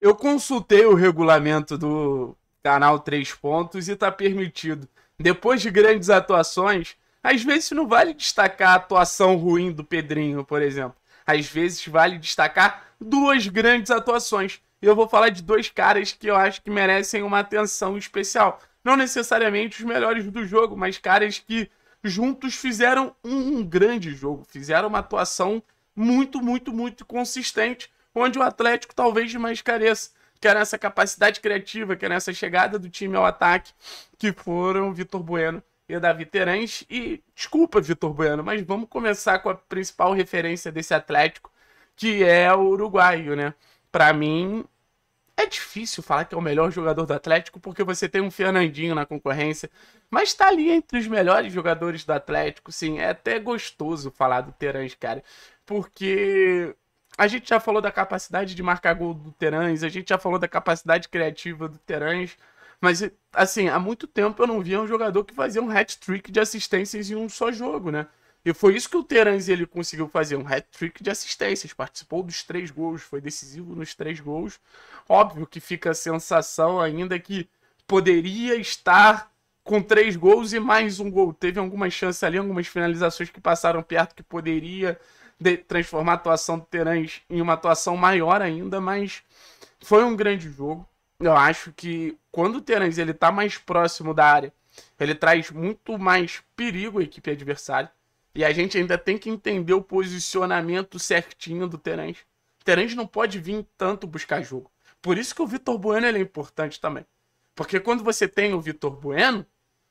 Eu consultei o regulamento do canal Três Pontos e tá permitido. Depois de grandes atuações, às vezes não vale destacar a atuação ruim do Pedrinho, por exemplo. Às vezes vale destacar duas grandes atuações. E eu vou falar de dois caras que eu acho que merecem uma atenção especial. Não necessariamente os melhores do jogo, mas caras que juntos fizeram um grande jogo, fizeram uma atuação muito, muito, muito consistente onde o Atlético talvez mais careça, que era essa capacidade criativa, que era essa chegada do time ao ataque, que foram Vitor Bueno e Davi Terães. E desculpa, Vitor Bueno, mas vamos começar com a principal referência desse Atlético, que é o uruguaio, né? Para mim, é difícil falar que é o melhor jogador do Atlético porque você tem um Fernandinho na concorrência, mas está ali entre os melhores jogadores do Atlético, sim. É até gostoso falar do Terãs, cara, porque a gente já falou da capacidade de marcar gol do Terãs, a gente já falou da capacidade criativa do Terãs. Mas, assim, há muito tempo eu não via um jogador que fazia um hat-trick de assistências em um só jogo, né? E foi isso que o Terans ele conseguiu fazer, um hat-trick de assistências, participou dos três gols, foi decisivo nos três gols. Óbvio que fica a sensação ainda que poderia estar com três gols e mais um gol. Teve algumas chances ali, algumas finalizações que passaram perto que poderia de transformar a atuação do Terãs em uma atuação maior ainda, mas foi um grande jogo. Eu acho que quando o Terãs ele tá mais próximo da área, ele traz muito mais perigo à equipe adversária. E a gente ainda tem que entender o posicionamento certinho do Terãs. O Terãs não pode vir tanto buscar jogo. Por isso que o Vitor Bueno é importante também. Porque quando você tem o Vitor Bueno,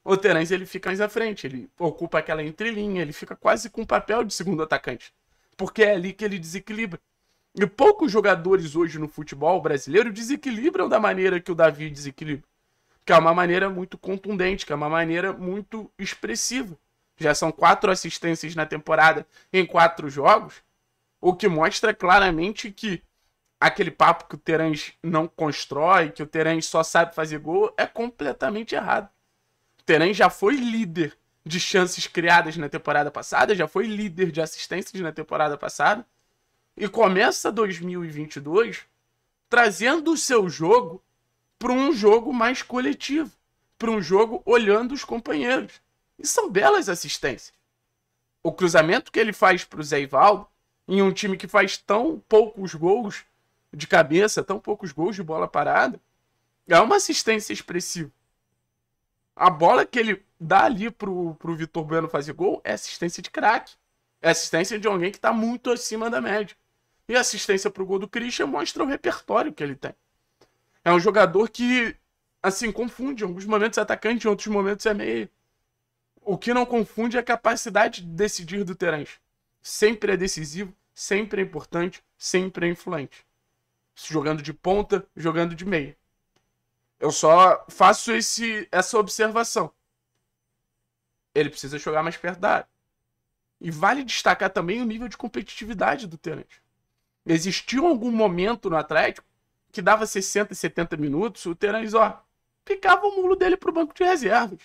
o Terãs ele fica mais à frente, ele ocupa aquela entrelinha, ele fica quase com o papel de segundo atacante porque é ali que ele desequilibra. E poucos jogadores hoje no futebol brasileiro desequilibram da maneira que o Davi desequilibra. Que é uma maneira muito contundente, que é uma maneira muito expressiva. Já são quatro assistências na temporada em quatro jogos, o que mostra claramente que aquele papo que o Terãs não constrói, que o Terãs só sabe fazer gol, é completamente errado. O Terãs já foi líder de chances criadas na temporada passada, já foi líder de assistências na temporada passada, e começa 2022 trazendo o seu jogo para um jogo mais coletivo, para um jogo olhando os companheiros. E são belas assistências. O cruzamento que ele faz para o Zé Ivaldo, em um time que faz tão poucos gols de cabeça, tão poucos gols de bola parada, é uma assistência expressiva. A bola que ele dá ali pro, pro Vitor Bueno fazer gol é assistência de craque. É assistência de alguém que tá muito acima da média. E assistência pro gol do Christian mostra o repertório que ele tem. É um jogador que, assim, confunde. Em alguns momentos é atacante, em outros momentos é meio. O que não confunde é a capacidade de decidir do Terence. Sempre é decisivo, sempre é importante, sempre é influente. Jogando de ponta, jogando de meia. Eu só faço esse, essa observação. Ele precisa jogar mais perto da área. E vale destacar também o nível de competitividade do Terence. Existiu algum momento no Atlético que dava 60, 70 minutos, o Terence, ó, ficava o mulo dele pro banco de reservas.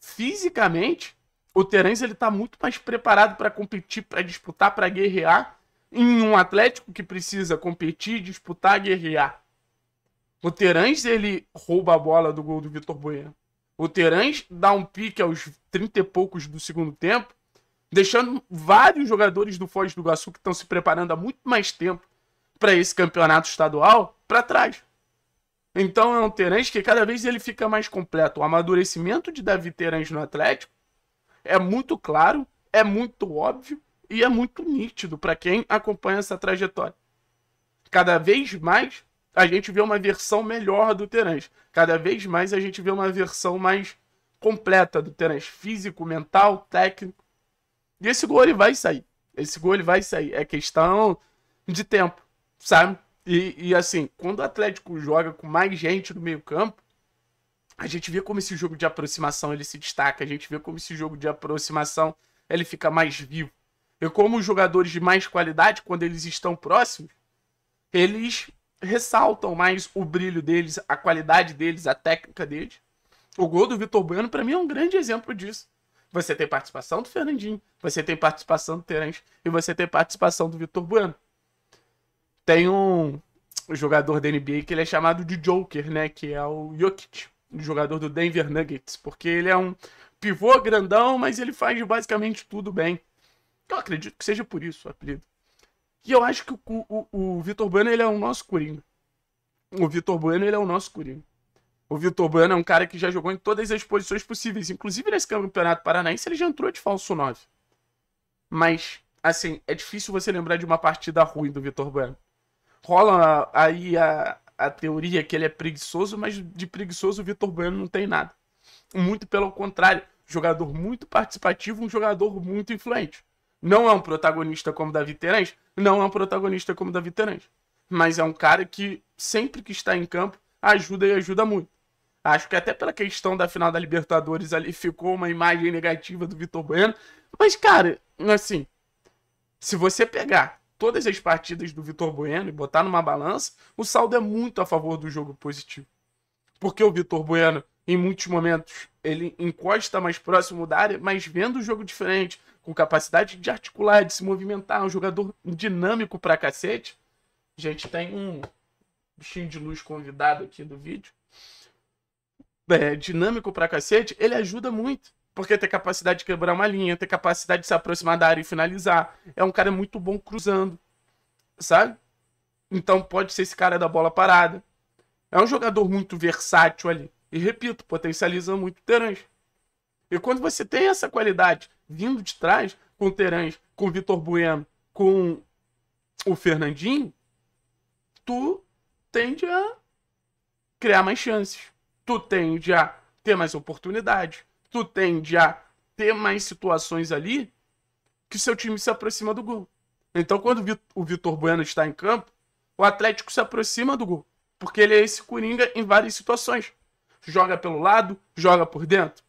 Fisicamente, o Terence ele tá muito mais preparado para competir, para disputar, para guerrear em um Atlético que precisa competir, disputar, guerrear o Terãs, ele rouba a bola do gol do Vitor Bueno. O Terãs dá um pique aos 30 e poucos do segundo tempo, deixando vários jogadores do Foz do Iguaçu que estão se preparando há muito mais tempo para esse campeonato estadual para trás. Então é um Terãs que cada vez ele fica mais completo. O amadurecimento de Davi Terãs no Atlético é muito claro, é muito óbvio e é muito nítido para quem acompanha essa trajetória. Cada vez mais a gente vê uma versão melhor do Terence. Cada vez mais a gente vê uma versão mais completa do Terence. Físico, mental, técnico. E esse gol ele vai sair. Esse gol ele vai sair. É questão de tempo, sabe? E, e assim, quando o Atlético joga com mais gente no meio campo, a gente vê como esse jogo de aproximação ele se destaca. A gente vê como esse jogo de aproximação ele fica mais vivo. E como os jogadores de mais qualidade, quando eles estão próximos, eles ressaltam mais o brilho deles, a qualidade deles, a técnica deles. O gol do Vitor Bueno, para mim, é um grande exemplo disso. Você tem participação do Fernandinho, você tem participação do Terence e você tem participação do Vitor Bueno. Tem um jogador da NBA que ele é chamado de Joker, né? Que é o Jokic, jogador do Denver Nuggets, porque ele é um pivô grandão, mas ele faz basicamente tudo bem. Eu acredito que seja por isso o apelido que eu acho que o, o, o Vitor Bueno ele é o nosso Coringa. O Vitor Bueno ele é o nosso Coringa. O Vitor Bueno é um cara que já jogou em todas as posições possíveis. Inclusive nesse campeonato paranaense ele já entrou de falso 9. Mas, assim, é difícil você lembrar de uma partida ruim do Vitor Bueno. Rola aí a, a teoria que ele é preguiçoso, mas de preguiçoso o Vitor Bueno não tem nada. Muito pelo contrário. Jogador muito participativo, um jogador muito influente. Não é um protagonista como Davi Terãs? Não é um protagonista como Davi Terãs. Mas é um cara que, sempre que está em campo, ajuda e ajuda muito. Acho que até pela questão da final da Libertadores ali ficou uma imagem negativa do Vitor Bueno. Mas, cara, assim, se você pegar todas as partidas do Vitor Bueno e botar numa balança, o saldo é muito a favor do jogo positivo. Porque o Vitor Bueno, em muitos momentos, ele encosta mais próximo da área, mas vendo o jogo diferente, com capacidade de articular, de se movimentar, um jogador dinâmico pra cacete. A gente tem um bichinho de luz convidado aqui do vídeo. É, dinâmico pra cacete, ele ajuda muito. Porque tem capacidade de quebrar uma linha, tem capacidade de se aproximar da área e finalizar. É um cara muito bom cruzando, sabe? Então pode ser esse cara da bola parada. É um jogador muito versátil ali. E repito, potencializa muito o E quando você tem essa qualidade vindo de trás, com o Terãs, com o Vitor Bueno, com o Fernandinho, tu tende a criar mais chances. Tu tende a ter mais oportunidade. Tu tende a ter mais situações ali que seu time se aproxima do gol. Então, quando o Vitor Bueno está em campo, o Atlético se aproxima do gol. Porque ele é esse coringa em várias situações. Joga pelo lado, joga por dentro.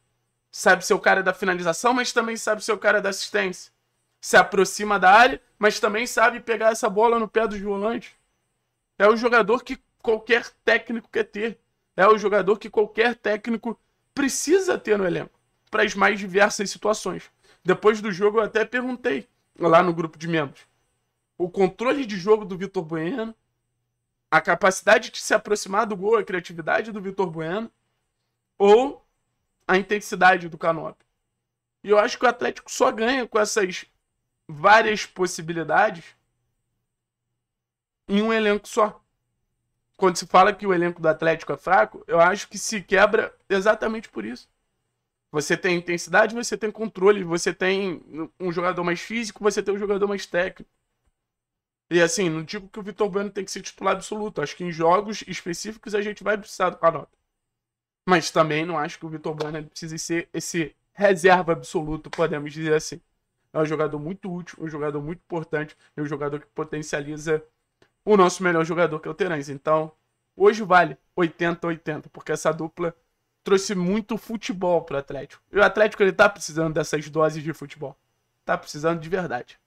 Sabe ser o cara da finalização, mas também sabe ser o cara da assistência. Se aproxima da área, mas também sabe pegar essa bola no pé dos volantes. É o jogador que qualquer técnico quer ter. É o jogador que qualquer técnico precisa ter no elenco para as mais diversas situações. Depois do jogo, eu até perguntei lá no grupo de membros. O controle de jogo do Vitor Bueno, a capacidade de se aproximar do gol, a criatividade do Vitor Bueno, ou a intensidade do Canop. E eu acho que o Atlético só ganha com essas várias possibilidades em um elenco só. Quando se fala que o elenco do Atlético é fraco, eu acho que se quebra exatamente por isso. Você tem intensidade, você tem controle, você tem um jogador mais físico, você tem um jogador mais técnico. E assim, não digo que o Vitor Bueno tem que ser titular absoluto. Acho que em jogos específicos a gente vai precisar do Canop. Mas também não acho que o Vitor Bueno precise ser esse reserva absoluto, podemos dizer assim. É um jogador muito útil, um jogador muito importante, é um jogador que potencializa o nosso melhor jogador, que é o Terence. Então, hoje vale 80-80, porque essa dupla trouxe muito futebol para o Atlético. E o Atlético ele tá precisando dessas doses de futebol. Tá precisando de verdade.